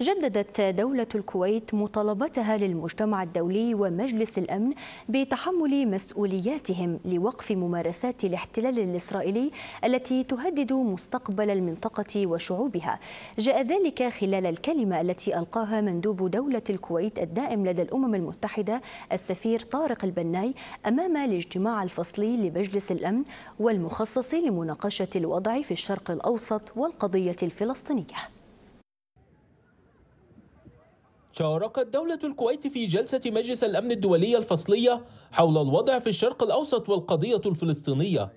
جددت دولة الكويت مطالبتها للمجتمع الدولي ومجلس الأمن بتحمل مسؤولياتهم لوقف ممارسات الاحتلال الإسرائيلي التي تهدد مستقبل المنطقة وشعوبها جاء ذلك خلال الكلمة التي ألقاها مندوب دولة الكويت الدائم لدى الأمم المتحدة السفير طارق البناي أمام الاجتماع الفصلي لمجلس الأمن والمخصص لمناقشة الوضع في الشرق الأوسط والقضية الفلسطينية شاركت دولة الكويت في جلسة مجلس الأمن الدولي الفصلية حول الوضع في الشرق الأوسط والقضية الفلسطينية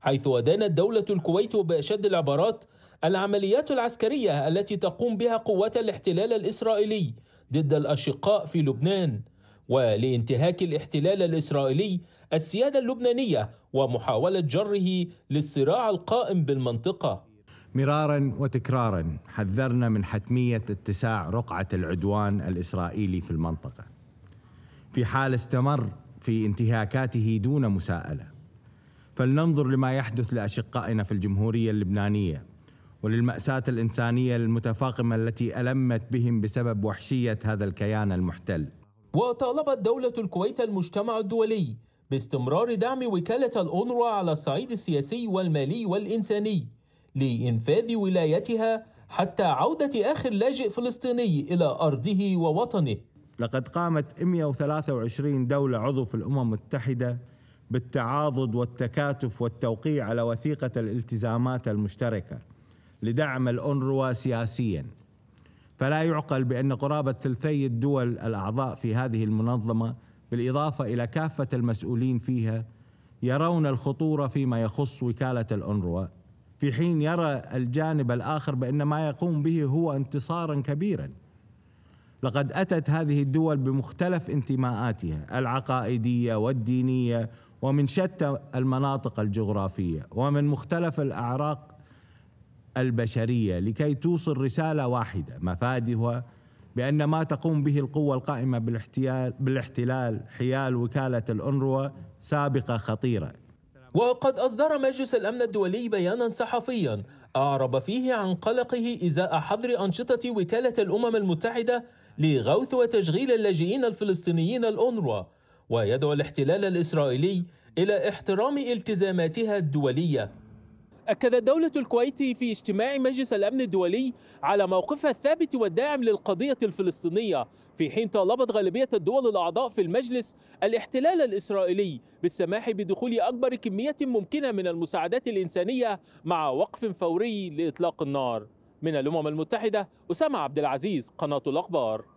حيث أدانت دولة الكويت بأشد العبارات العمليات العسكرية التي تقوم بها قوات الاحتلال الإسرائيلي ضد الأشقاء في لبنان ولانتهاك الاحتلال الإسرائيلي السيادة اللبنانية ومحاولة جره للصراع القائم بالمنطقة مرارا وتكرارا حذرنا من حتميه اتساع رقعه العدوان الاسرائيلي في المنطقه في حال استمر في انتهاكاته دون مساءله فلننظر لما يحدث لاشقائنا في الجمهوريه اللبنانيه وللماساه الانسانيه المتفاقمه التي المت بهم بسبب وحشيه هذا الكيان المحتل وطالبت دوله الكويت المجتمع الدولي باستمرار دعم وكاله الاونروا على الصعيد السياسي والمالي والانساني لإنفاذ ولايتها حتى عودة آخر لاجئ فلسطيني إلى أرضه ووطنه لقد قامت 123 دولة عضو في الأمم المتحدة بالتعاضد والتكاتف والتوقيع على وثيقة الالتزامات المشتركة لدعم الأونروا سياسيا فلا يعقل بأن قرابة ثلثي الدول الأعضاء في هذه المنظمة بالإضافة إلى كافة المسؤولين فيها يرون الخطورة فيما يخص وكالة الأونروا في حين يرى الجانب الآخر بأن ما يقوم به هو انتصارا كبيرا لقد أتت هذه الدول بمختلف انتماءاتها العقائدية والدينية ومن شتى المناطق الجغرافية ومن مختلف الأعراق البشرية لكي توصل رسالة واحدة مفادها بأن ما تقوم به القوة القائمة بالاحتلال, بالاحتلال حيال وكالة الأنروا سابقة خطيرة وقد أصدر مجلس الأمن الدولي بيانا صحفيا أعرب فيه عن قلقه إزاء حظر أنشطة وكالة الأمم المتحدة لغوث وتشغيل اللاجئين الفلسطينيين الأونروا ويدعو الاحتلال الإسرائيلي إلى احترام التزاماتها الدولية أكدت دولة الكويت في اجتماع مجلس الأمن الدولي على موقفها الثابت والداعم للقضية الفلسطينية في حين طالبت غالبية الدول الأعضاء في المجلس الاحتلال الإسرائيلي بالسماح بدخول أكبر كمية ممكنة من المساعدات الإنسانية مع وقف فوري لإطلاق النار من الأمم المتحدة أسامة عبد العزيز قناة الأخبار